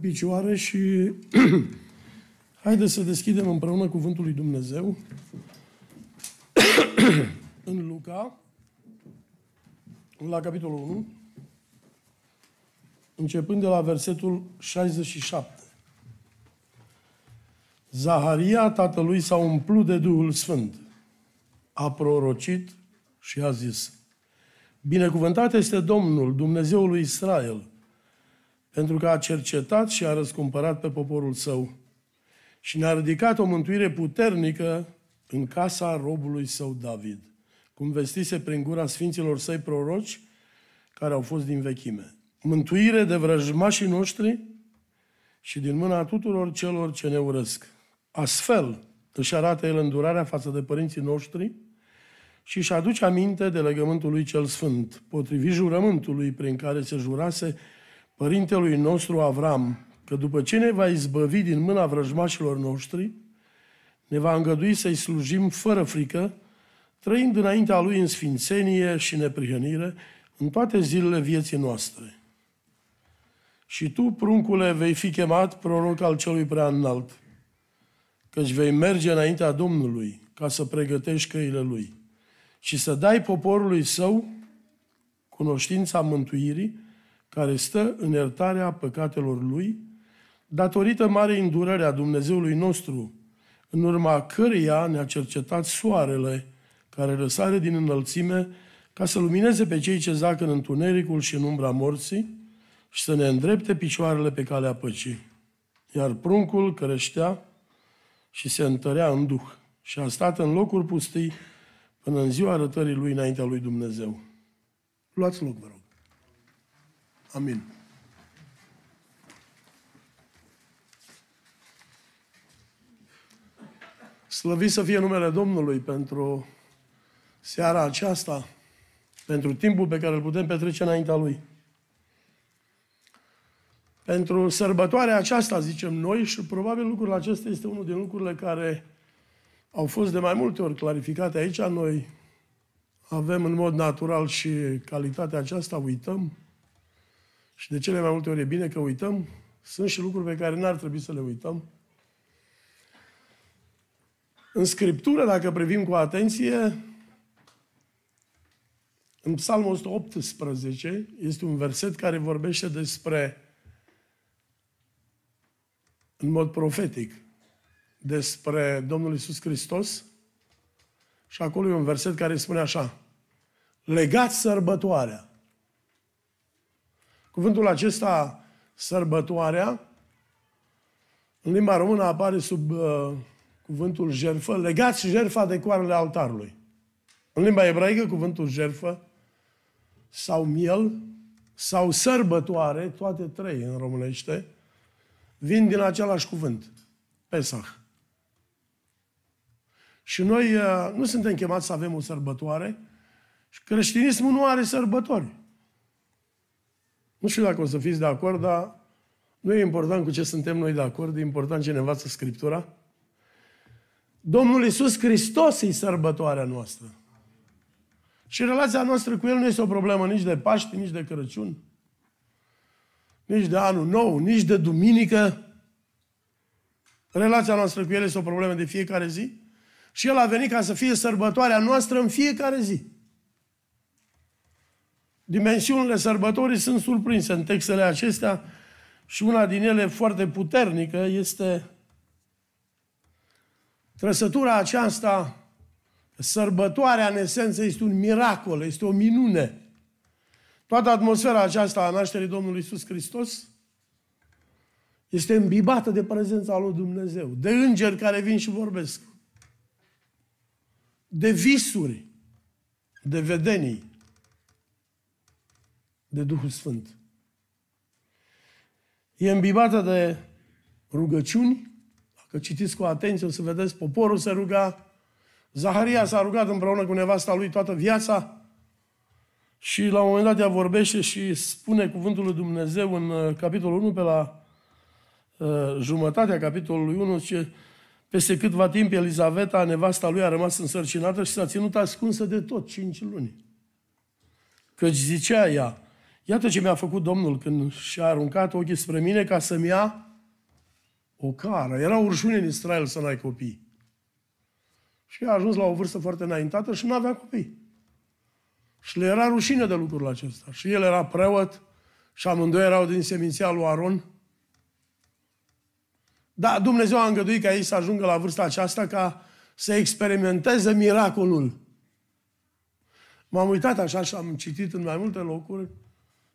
picioare și haideți să deschidem împreună cuvântul lui Dumnezeu în Luca, la capitolul 1, începând de la versetul 67. Zaharia tatălui s-a umplut de Duhul Sfânt, a prorocit și a zis, Binecuvântat este Domnul, Dumnezeul lui Israel, pentru că a cercetat și a răscumpărat pe poporul său și ne-a ridicat o mântuire puternică în casa robului său David, cum vestise prin gura sfinților săi proroci care au fost din vechime. Mântuire de vrăjmașii noștri și din mâna tuturor celor ce ne urăsc. Astfel își arată el îndurarea față de părinții noștri și își aduce aminte de legământul lui cel sfânt, potrivit jurământului prin care se jurase părintelui nostru Avram că după ce ne va izbăvi din mâna vrăjmașilor noștri, ne va îngădui să-i slujim fără frică, trăind înaintea lui în sfințenie și neprihănire în toate zilele vieții noastre. Și tu, pruncule, vei fi chemat proroc al celui prea înalt, căci vei merge înaintea Domnului ca să pregătești căile lui și să dai poporului său cunoștința mântuirii care stă în iertarea păcatelor lui, datorită marei îndurări a Dumnezeului nostru, în urma căreia ne-a cercetat soarele, care răsare din înălțime, ca să lumineze pe cei ce zac în întunericul și în umbra morții și să ne îndrepte picioarele pe calea păcii. Iar pruncul creștea și se întărea în duh și a stat în locuri pustii până în ziua arătării lui înaintea lui Dumnezeu. Luați loc, vă rog. Amin. Slăvit să fie numele Domnului pentru seara aceasta, pentru timpul pe care îl putem petrece înaintea Lui. Pentru sărbătoarea aceasta, zicem noi, și probabil lucrul acesta este unul din lucrurile care au fost de mai multe ori clarificate aici. Noi avem în mod natural și calitatea aceasta, uităm, și de cele mai multe ori e bine că uităm. Sunt și lucruri pe care n-ar trebui să le uităm. În Scriptură, dacă privim cu atenție, în Psalmul 118 este un verset care vorbește despre, în mod profetic, despre Domnul Isus Hristos. Și acolo e un verset care spune așa. Legați sărbătoarea Cuvântul acesta, sărbătoarea, în limba română apare sub uh, cuvântul jerfă, legați jerfa de coarele altarului. În limba ebraică, cuvântul jerfă sau miel sau sărbătoare, toate trei în românește, vin din același cuvânt, Pesach. Și noi uh, nu suntem chemați să avem o sărbătoare și creștinismul nu are sărbători. Nu știu dacă o să fiți de acord, dar nu e important cu ce suntem noi de acord, e important ce ne învață Scriptura. Domnul Iisus Hristos e sărbătoarea noastră. Și relația noastră cu El nu este o problemă nici de Paște, nici de Crăciun, nici de Anul Nou, nici de Duminică. Relația noastră cu El este o problemă de fiecare zi. Și El a venit ca să fie sărbătoarea noastră în fiecare zi. Dimensiunile sărbătorii sunt surprinse în textele acestea și una din ele foarte puternică este trăsătura aceasta, sărbătoarea în esență este un miracol, este o minune. Toată atmosfera aceasta a nașterii Domnului Isus Hristos este îmbibată de prezența lui Dumnezeu, de îngeri care vin și vorbesc, de visuri, de vedenii de Duhul Sfânt. E îmbibată de rugăciuni. Dacă citiți cu atenție, o să vedeți, poporul se ruga. Zaharia s-a rugat împreună cu nevasta lui toată viața. Și la un moment dat ea vorbește și spune cuvântul lui Dumnezeu în uh, capitolul 1, pe la uh, jumătatea capitolului 1, ce peste câtva timp Elizaveta, nevasta lui, a rămas însărcinată și s-a ținut ascunsă de tot 5 luni. Căci zicea ea, Iată ce mi-a făcut Domnul când și-a aruncat ochii spre mine ca să-mi ia o cară. Era urșune în Israel să n-ai copii. Și a ajuns la o vârstă foarte înaintată și nu avea copii. Și le era rușine de lucrul acesta. Și el era preot și amândoi erau din seminția lui Aron. Dar Dumnezeu a îngăduit ca ei să ajungă la vârsta aceasta ca să experimenteze miracolul. M-am uitat așa și am citit în mai multe locuri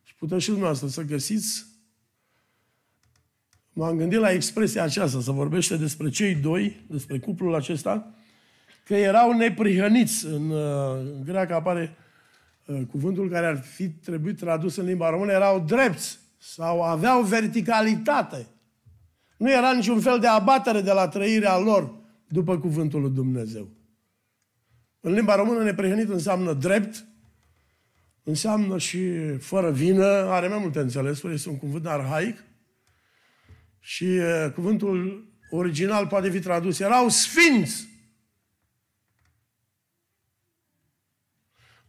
și puteți și dumneavoastră să găsiți. M-am gândit la expresia aceasta, să vorbește despre cei doi, despre cuplul acesta, că erau neprihăniți. În, uh, în greacă apare uh, cuvântul care ar fi trebuit tradus în limba română, erau drepți sau aveau verticalitate. Nu era niciun fel de abatere de la trăirea lor după cuvântul lui Dumnezeu. În limba română neprihănit înseamnă drept, înseamnă și fără vină, are mai multe înțelesuri, este un cuvânt arhaic și cuvântul original poate fi tradus, erau sfinți.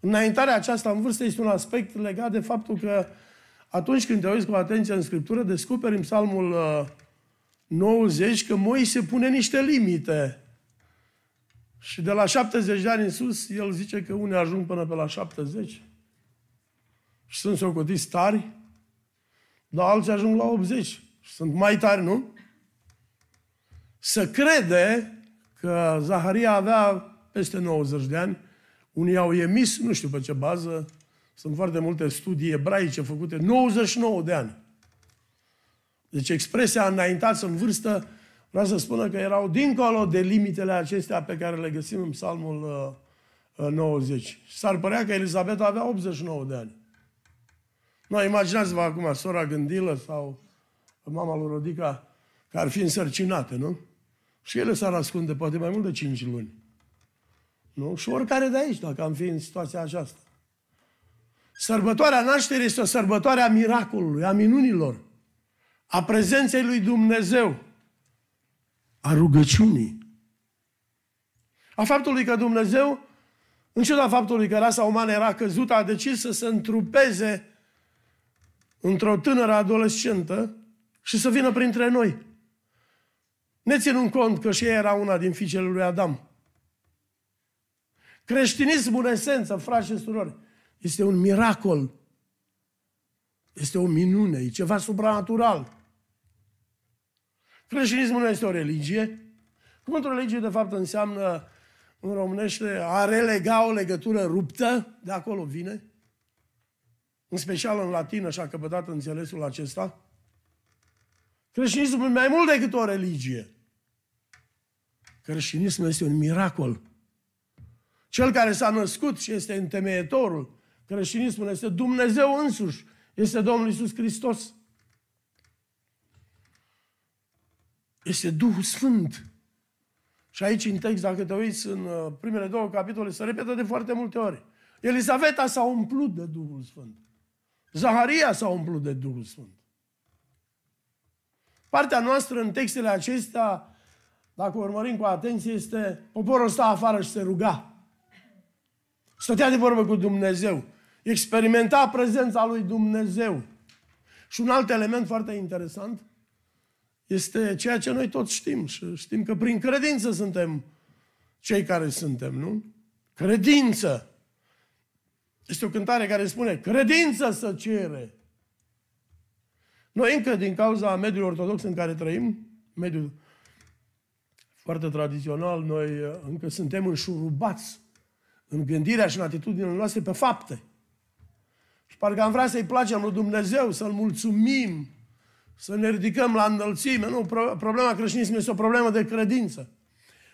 Înaintarea aceasta în vârstă este un aspect legat de faptul că atunci când te uiți cu atenție în Scriptură, descoperi în psalmul 90 uh, că Moise pune niște limite. Și de la 70 de ani în sus, el zice că unii ajung până pe la 70 și sunt socotiți tari, dar alții ajung la 80 sunt mai tari, nu? Să crede că Zaharia avea peste 90 de ani, unii au emis, nu știu pe ce bază, sunt foarte multe studii ebraice făcute, 99 de ani. Deci expresia înaintați în vârstă vreau să spună că erau dincolo de limitele acestea pe care le găsim în psalmul 90. Uh, uh, S-ar părea că Elisabeta avea 89 de ani. No, imaginați-vă acum sora Gândilă sau mama lui Rodica, că ar fi însărcinată, nu? Și ele s-ar ascunde poate mai mult de 5 luni. Nu? Și oricare de aici, dacă am fi în situația aceasta. Sărbătoarea nașterii este o sărbătoare a miracolului, a minunilor, a prezenței lui Dumnezeu, a rugăciunii, a faptului că Dumnezeu, în ciuda faptului că rasa umană era căzută, a decis să se întrupeze într-o tânără adolescentă și să vină printre noi. Ne ținând cont că și ea era una din fiicele lui Adam. Creștinismul, în esență, frați și surori, este un miracol. Este o minune, e ceva supranatural. Creștinismul nu este o religie. Cum o religie, de fapt, înseamnă, în românește, a relega o legătură ruptă, de acolo vine, în special în latină și a căpătat înțelesul acesta, creștinismul e mai mult decât o religie. Creștinismul este un miracol. Cel care s-a născut și este întemeietorul, creștinismului este Dumnezeu însuși, este Domnul Isus Hristos. Este Duhul Sfânt. Și aici în text, dacă te uiți în uh, primele două capitole, se repetă de foarte multe ori. Elisaveta s-a umplut de Duhul Sfânt. Zaharia s-a umplut de Duhul Sfânt. Partea noastră în textele acestea, dacă urmărim cu atenție, este poporul sta afară și se ruga. Stătea de vorbă cu Dumnezeu. Experimenta prezența lui Dumnezeu. Și un alt element foarte interesant este ceea ce noi toți știm. Și știm că prin credință suntem cei care suntem, nu? Credință. Este o cântare care spune, credință să cere. Noi încă din cauza mediului ortodox în care trăim, mediul foarte tradițional, noi uh, încă suntem înșurubați în gândirea și în atitudinea noastră pe fapte. Și parcă am vrea să-i placem lui Dumnezeu, să-L mulțumim, să ne ridicăm la înălțime. Nu, problema creștinismului este o problemă de credință.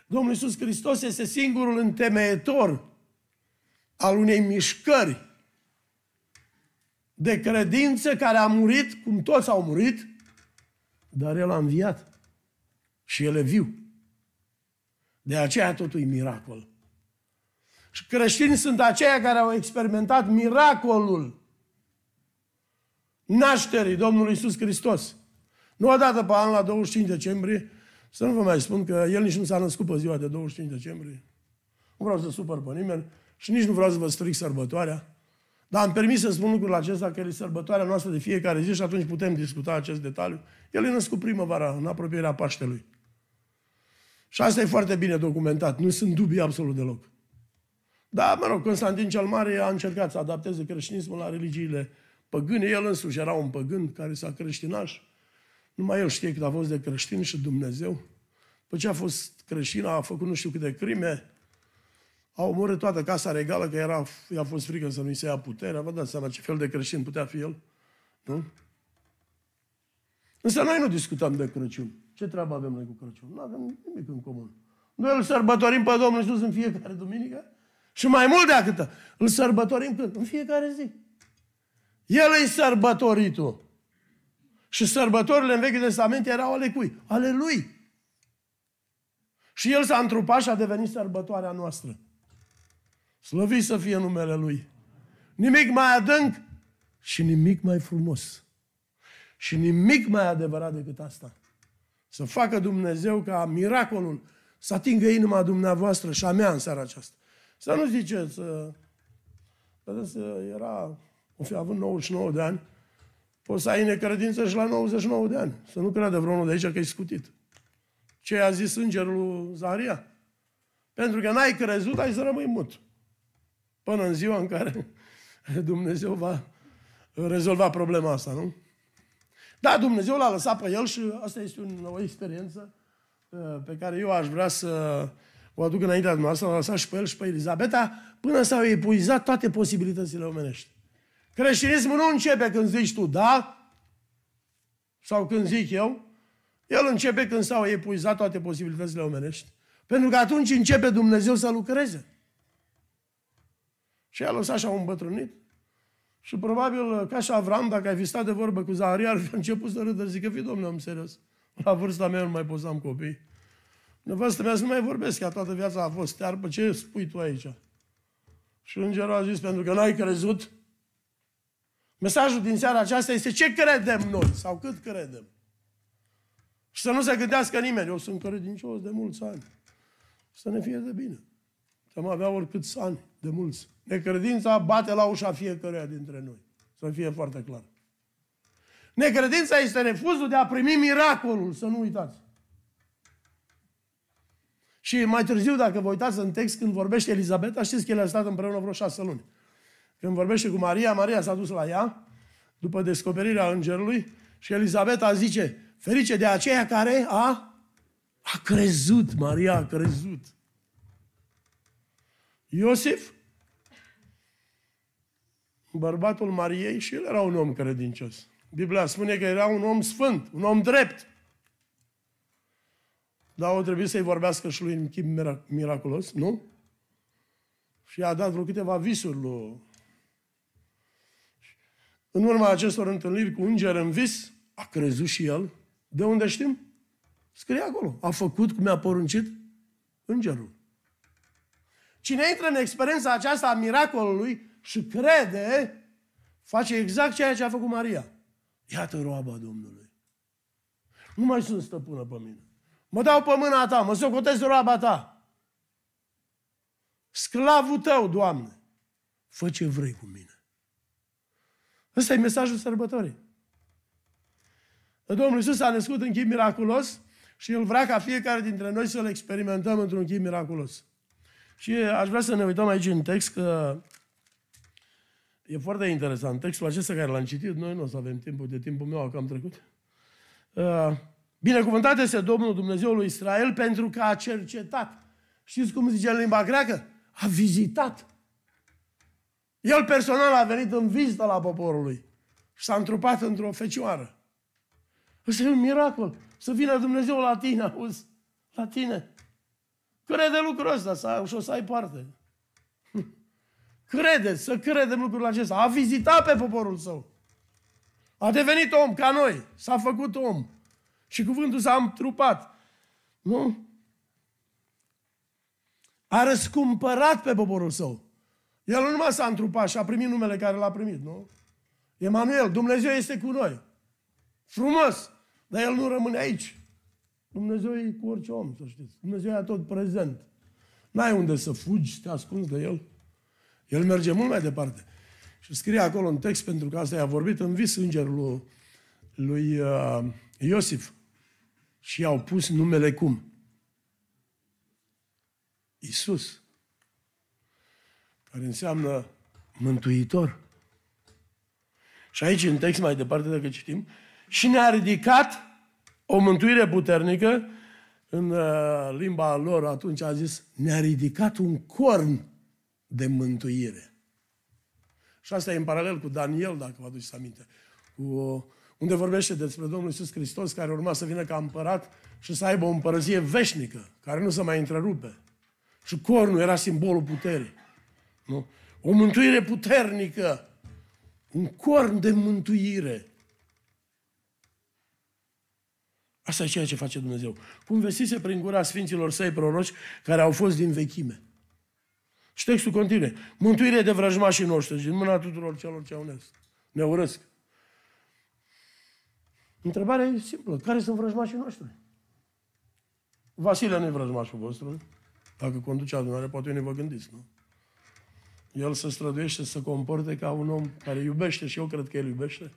Domnul Iisus Hristos este singurul întemeietor al unei mișcări de credință care a murit, cum toți au murit, dar el a înviat. Și el e viu. De aceea totul e miracol. Și creștini sunt aceia care au experimentat miracolul nașterii Domnului Isus Hristos. Nu odată pe an, la 25 decembrie, să nu vă mai spun că el nici nu s-a născut pe ziua de 25 decembrie. Nu vreau să supăr pe nimeni și nici nu vreau să vă stric sărbătoarea. Dar am permis să spun lucrul acesta, că e sărbătoarea noastră de fiecare zi și atunci putem discuta acest detaliu. El e născut primăvara, în apropierea Paștelui. Și asta e foarte bine documentat. Nu sunt dubii absolut deloc. Dar, mă rog, Constantin cel Mare a încercat să adapteze creștinismul la religiile păgâne. El însuși era un păgân care s-a creștinaș. Numai el știe cât a fost de creștin și Dumnezeu. După ce a fost creștin, a făcut nu știu câte crime, au omorât toată casa regală, că era, i-a fost frică să nu-i se ia puterea. Vă dați seama ce fel de creștin putea fi el? Nu? Însă noi nu discutăm de Crăciun. Ce treabă avem noi cu Crăciun? Nu avem nimic în comun. Noi îl sărbătorim pe Domnul Iisus în fiecare duminică și mai mult decât îl sărbătorim când? În fiecare zi. El îi sărbătoritul. Și sărbătorile în Vechiul Testament erau ale cui? Ale lui. Și el s-a întrupat și a devenit sărbătoarea noastră. Slăvit să fie numele Lui. Nimic mai adânc și nimic mai frumos. Și nimic mai adevărat decât asta. Să facă Dumnezeu ca miracolul să atingă inima dumneavoastră și a mea în seara aceasta. Să nu ziceți, uh, vedeți, uh, era, o fi avut 99 de ani, poți să ai necredință și la 99 de ani. Să nu creadă vreunul de aici că e scutit. Ce a zis îngerul Zaria? Pentru că n-ai crezut, ai să rămâi mut până în ziua în care Dumnezeu va rezolva problema asta, nu? Da, Dumnezeu l-a lăsat pe el și asta este un, o experiență uh, pe care eu aș vrea să o aduc înaintea dumneavoastră, l-a lăsat și pe el și pe Elizabeta, până s-au epuizat toate posibilitățile omenești. Creștinismul nu începe când zici tu da, sau când zic eu, el începe când s-au epuizat toate posibilitățile omenești. Pentru că atunci începe Dumnezeu să lucreze. Și a lăsat așa un bătrânit. Și probabil, uh, ca și Avram, dacă ai fi stat de vorbă cu Zaharia, ar fi început să râdă. Zic că fii, Domnul am serios. La vârsta mea nu mai pot să am copii. Nevastă mea să nu mai vorbesc, ea toată viața a fost tearbă. Ce spui tu aici? Și îngerul a zis, pentru că n-ai crezut. Mesajul din seara aceasta este ce credem noi sau cât credem. Și să nu se gândească nimeni. Eu sunt credincios de mulți ani. Să ne fie de bine. Să mă avea oricât ani de mulți. Necredința bate la ușa fiecăruia dintre noi. Să fie foarte clar. Necredința este refuzul de a primi miracolul, să nu uitați. Și mai târziu, dacă vă uitați în text, când vorbește Elizabeta, știți că el a stat împreună vreo șase luni. Când vorbește cu Maria, Maria s-a dus la ea, după descoperirea îngerului, și Elizabeta zice, ferice de aceea care a, a crezut, Maria a crezut. Iosif, bărbatul Mariei, și el era un om credincios. Biblia spune că era un om sfânt, un om drept. Dar o trebuit să-i vorbească și lui în chip miraculos, nu? Și a dat vreo câteva visuri lui. În urma acestor întâlniri cu înger în vis, a crezut și el. De unde știm? Scrie acolo. A făcut cum mi-a poruncit îngerul. Cine intră în experiența aceasta a miracolului și crede, face exact ceea ce a făcut Maria. Iată roaba Domnului. Nu mai sunt stăpână pe mine. Mă dau pe mâna ta, mă socotez roaba ta. Sclavul tău, Doamne, fă ce vrei cu mine. Ăsta e mesajul sărbătorii. Domnul Iisus a născut în chip miraculos și El vrea ca fiecare dintre noi să-L experimentăm într-un chip miraculos. Și aș vrea să ne uităm aici în text că e foarte interesant. Textul acesta care l-am citit, noi nu o să avem timpul, de timpul meu că am trecut. Uh, Binecuvântat este Domnul Dumnezeul lui Israel pentru că a cercetat. Știți cum zice în limba greacă? A vizitat. El personal a venit în vizită la poporul lui și s-a întrupat într-o fecioară. Asta e un miracol. Să vină Dumnezeu la tine, auzi? La tine. Crede lucrul ăsta să, și o să ai parte. Crede, să credem lucrul acesta. A vizitat pe poporul său. A devenit om ca noi. S-a făcut om. Și cuvântul s-a întrupat. Nu? A răscumpărat pe poporul său. El nu numai s-a întrupat și a primit numele care l-a primit, nu? Emanuel, Dumnezeu este cu noi. Frumos! Dar el nu rămâne aici. Dumnezeu e cu orice om, să știți. Dumnezeu e tot prezent. N-ai unde să fugi, să te ascunzi de El. El merge mult mai departe. Și scrie acolo un text, pentru că asta i-a vorbit în vis îngerul lui, lui uh, Iosif. Și i-au pus numele cum? Isus. Care înseamnă mântuitor. Și aici, în text, mai departe, dacă citim, și ne-a ridicat o mântuire puternică, în uh, limba lor atunci a zis, ne-a ridicat un corn de mântuire. Și asta e în paralel cu Daniel, dacă vă aduceți aminte, cu, uh, unde vorbește despre Domnul Iisus Hristos, care urma să vină ca împărat și să aibă o împărăție veșnică, care nu se mai întrerupe. Și cornul era simbolul puterii. Nu? O mântuire puternică. Un corn de mântuire. Asta e ceea ce face Dumnezeu. Cum vestise prin gura sfinților săi proroci care au fost din vechime. Și textul continuă. Mântuire de vrăjmașii noștri, din mâna tuturor celor ce au nes. Ne urăsc. Întrebarea e simplă. Care sunt vrăjmașii noștri? Vasile nu e vrăjmașul vostru. Dacă conduce adunare, poate unii vă gândiți, nu? El se străduiește să se comporte ca un om care iubește și eu cred că el iubește.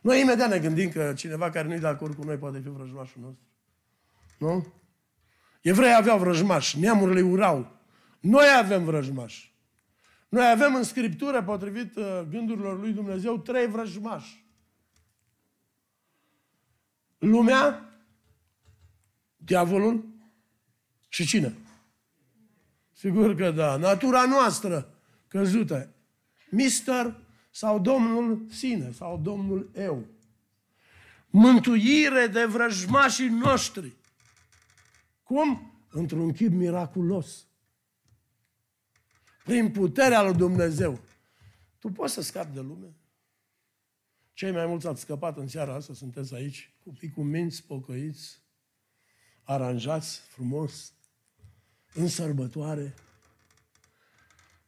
Noi imediat ne gândim că cineva care nu-i de acord cu noi poate fi vrăjmașul nostru. Nu? Evrei aveau vrăjmași, neamurile urau. Noi avem vrăjmași. Noi avem în Scriptură, potrivit uh, gândurilor lui Dumnezeu, trei vrăjmași. Lumea, diavolul și cine? Sigur că da. Natura noastră căzută. Mister sau Domnul sine, sau Domnul eu. Mântuire de vrăjmașii noștri. Cum? Într-un chip miraculos. Prin puterea lui Dumnezeu. Tu poți să scapi de lume? Cei mai mulți ați scăpat în seara asta, sunteți aici, copii cu minți pocăiți, aranjați frumos, în sărbătoare.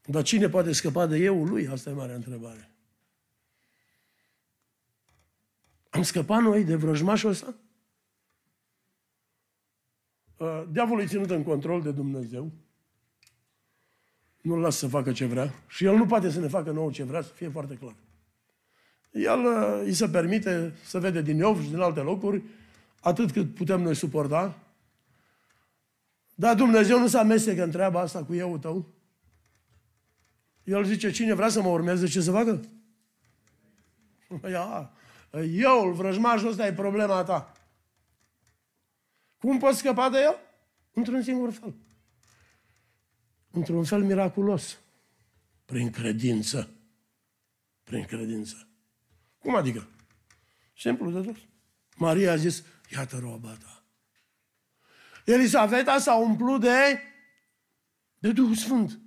Dar cine poate scăpa de eu lui? Asta e marea întrebare. Am scăpat noi de vrăjmașul ăsta? Diavolul e ținut în control de Dumnezeu. Nu-l lasă să facă ce vrea. Și el nu poate să ne facă nouă ce vrea, să fie foarte clar. El îi se permite să vede din Iov și din alte locuri atât cât putem noi suporta. Dar Dumnezeu nu se amestecă în treaba asta cu eu tău. El zice, cine vrea să mă urmeze, ce să facă? Ia, eu, vrăjmașul ăsta e problema ta. Cum poți scăpa de el? Într-un singur fel. Într-un fel miraculos. Prin credință. Prin credință. Cum adică? Simplu de tot. Maria a zis, iată roba ta. Elisaveta s-a umplut de, de Duhul Sfânt.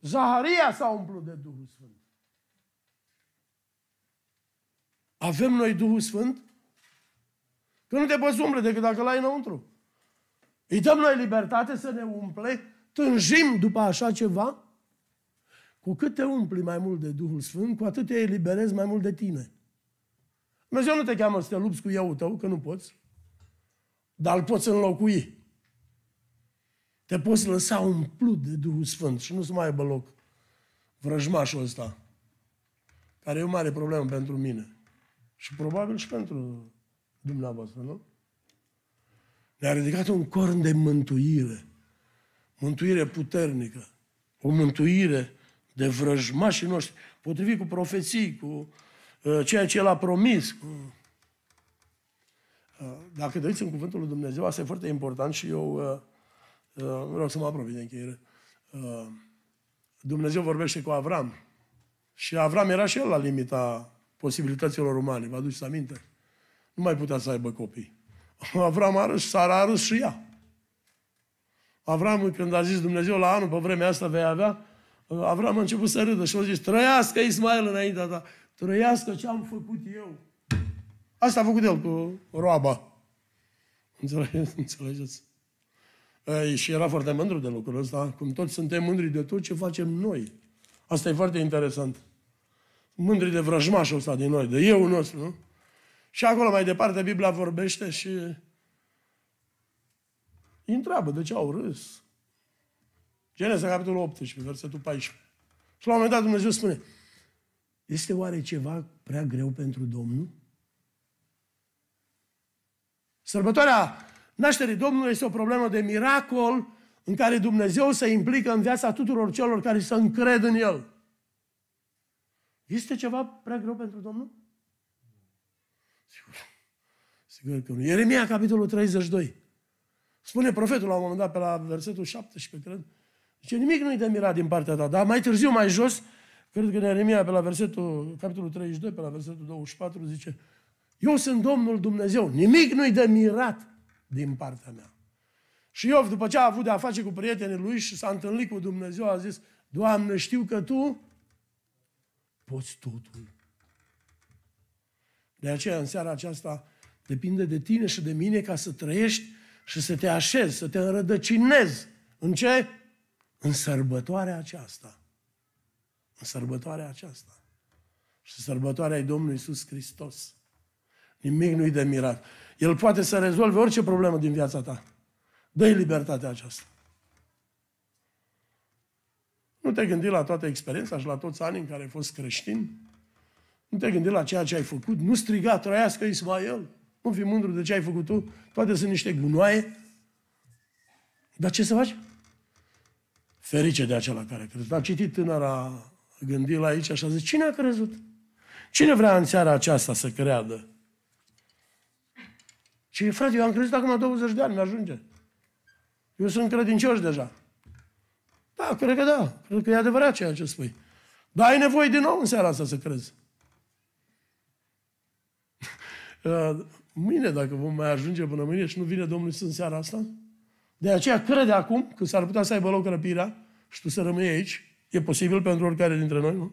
Zaharia s-a umplut de Duhul Sfânt. Avem noi Duhul Sfânt? Că nu te poți umple decât dacă l-ai înăuntru. Îi dăm noi libertate să ne umple? Tânjim după așa ceva? Cu cât te umpli mai mult de Duhul Sfânt, cu atât te eliberezi mai mult de tine. Dumnezeu nu te cheamă să te lupți cu eu tău, că nu poți, dar îl poți înlocui. Te poți lăsa umplut de Duhul Sfânt și nu să mai aibă loc vrăjmașul ăsta, care e o mare problemă pentru mine. Și probabil și pentru dumneavoastră, nu? Ne-a ridicat un corn de mântuire. Mântuire puternică. O mântuire de vrăjmașii noștri, potrivit cu profeții, cu uh, ceea ce El a promis. Cu... Uh, dacă dăiți în cuvântul lui Dumnezeu, asta e foarte important și eu uh, uh vreau să mă apropii de încheiere. Uh, Dumnezeu vorbește cu Avram. Și Avram era și el la limita posibilităților umane. Vă aduceți aminte? Nu mai putea să aibă copii. Avram a râs, Sara a râs și ea. Avram, când a zis Dumnezeu la anul, pe vremea asta vei avea, Avram a început să râdă și a zis, trăiască Ismael înaintea ta, trăiască ce am făcut eu. Asta a făcut el cu roaba. Înțelegeți? Înțelegeți? Ei, și era foarte mândru de lucrul ăsta, cum toți suntem mândri de tot ce facem noi. Asta e foarte interesant mândri de vrăjmașul ăsta din noi, de eu nostru, nu? Și acolo mai departe Biblia vorbește și îi întreabă de ce au râs. Geneza, capitolul 18, versetul 14. Și la un moment dat Dumnezeu spune, este oare ceva prea greu pentru Domnul? Sărbătoarea nașterii Domnului este o problemă de miracol în care Dumnezeu se implică în viața tuturor celor care se încred în El. Este ceva prea greu pentru Domnul? Sigur. Sigur că nu. Ieremia, capitolul 32. Spune profetul la un moment dat, pe la versetul 17, cred, zice, nimic nu-i de mirat din partea ta, dar mai târziu, mai jos, cred că în Ieremia, pe la versetul, capitolul 32, pe la versetul 24, zice, eu sunt Domnul Dumnezeu, nimic nu-i de mirat din partea mea. Și eu după ce a avut de a face cu prietenii lui și s-a întâlnit cu Dumnezeu, a zis, Doamne, știu că Tu poți totul. De aceea, în seara aceasta, depinde de tine și de mine ca să trăiești și să te așezi, să te înrădăcinezi. În ce? În sărbătoarea aceasta. În sărbătoarea aceasta. Și sărbătoarea e Domnului Iisus Hristos. Nimic nu-i de mirat. El poate să rezolve orice problemă din viața ta. Dă-i libertatea aceasta. Nu te gândi la toată experiența și la toți anii în care ai fost creștin? Nu te gândi la ceea ce ai făcut? Nu striga, trăiască Ismael! Nu fi mândru de ce ai făcut tu, toate sunt niște gunoaie. Dar ce să faci? Ferice de acela care a crezut. A citit tânăra la aici și a zis, cine a crezut? Cine vrea în seara aceasta să creadă? Și frate, eu am crezut acum 20 de ani, mi-ajunge. Eu sunt credincioș deja. Da, cred că da. Cred că e adevărat ceea ce spui. Dar ai nevoie din nou în seara asta să crezi. Uh, mâine, dacă vom mai ajunge până mâine și nu vine Domnul Iisus în seara asta, de aceea crede acum că s-ar putea să aibă loc răpirea și tu să rămâi aici. E posibil pentru oricare dintre noi, nu?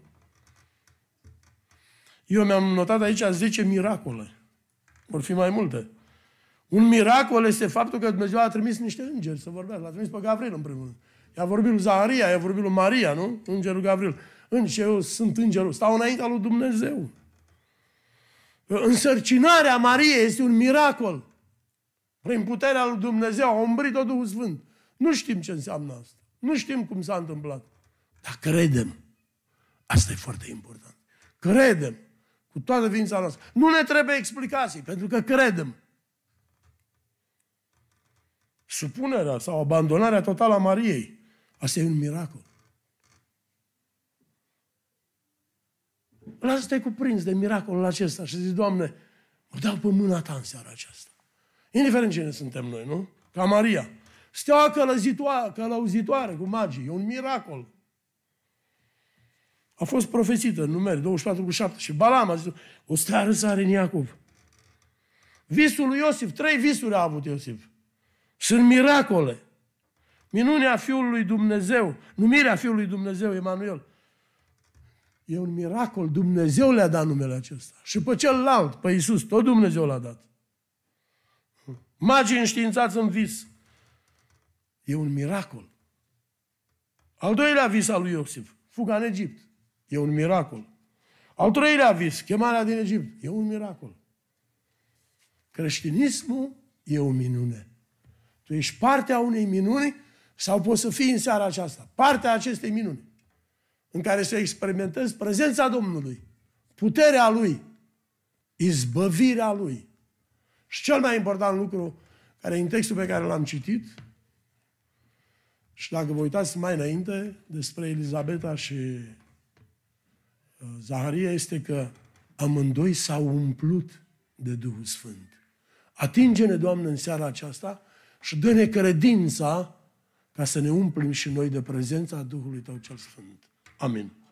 Eu mi-am notat aici 10 miracole. Vor fi mai multe. Un miracol este faptul că Dumnezeu a trimis niște îngeri să vorbească. L-a trimis pe Gavril, în primul rând. I-a vorbit lui Zaharia, i-a vorbit lui Maria, nu? Îngerul Gabriel, Înși eu sunt îngerul. Stau înaintea lui Dumnezeu. Însărcinarea Mariei este un miracol. Prin puterea lui Dumnezeu a umbrit-o Duhul Sfânt. Nu știm ce înseamnă asta. Nu știm cum s-a întâmplat. Dar credem. Asta e foarte important. Credem cu toată ființa noastră. Nu ne trebuie explicații, pentru că credem. Supunerea sau abandonarea totală a Mariei Asta e un miracol. Lasă să te cuprins de miracolul acesta și zici, Doamne, mă dau pe mâna ta în seara aceasta. Indiferent cine suntem noi, nu? Ca Maria. Steaua călăzitoare, călăuzitoare cu magii. E un miracol. A fost profețită în numeri 24 cu 7 și Balam a zis, o stară sare în Iacob. Visul lui Iosif, trei visuri a avut Iosif. Sunt miracole minunea Fiului Dumnezeu, numirea Fiului Dumnezeu, Emanuel. E un miracol, Dumnezeu le-a dat numele acesta. Și pe celălalt, pe Iisus, tot Dumnezeu l-a dat. Magii înștiințați în vis. E un miracol. Al doilea vis al lui Iosif, fuga în Egipt. E un miracol. Al treilea vis, chemarea din Egipt. E un miracol. Creștinismul e o minune. Tu ești partea unei minuni sau poți să fii în seara aceasta, partea acestei minuni, în care să experimentezi prezența Domnului, puterea Lui, izbăvirea Lui. Și cel mai important lucru, care e în textul pe care l-am citit, și dacă vă uitați mai înainte despre Elizabeta și uh, Zaharia, este că amândoi s-au umplut de Duhul Sfânt. Atinge-ne, Doamne, în seara aceasta și dă-ne credința ca să ne umplim și noi de prezența Duhului Tău cel Sfânt. Amin.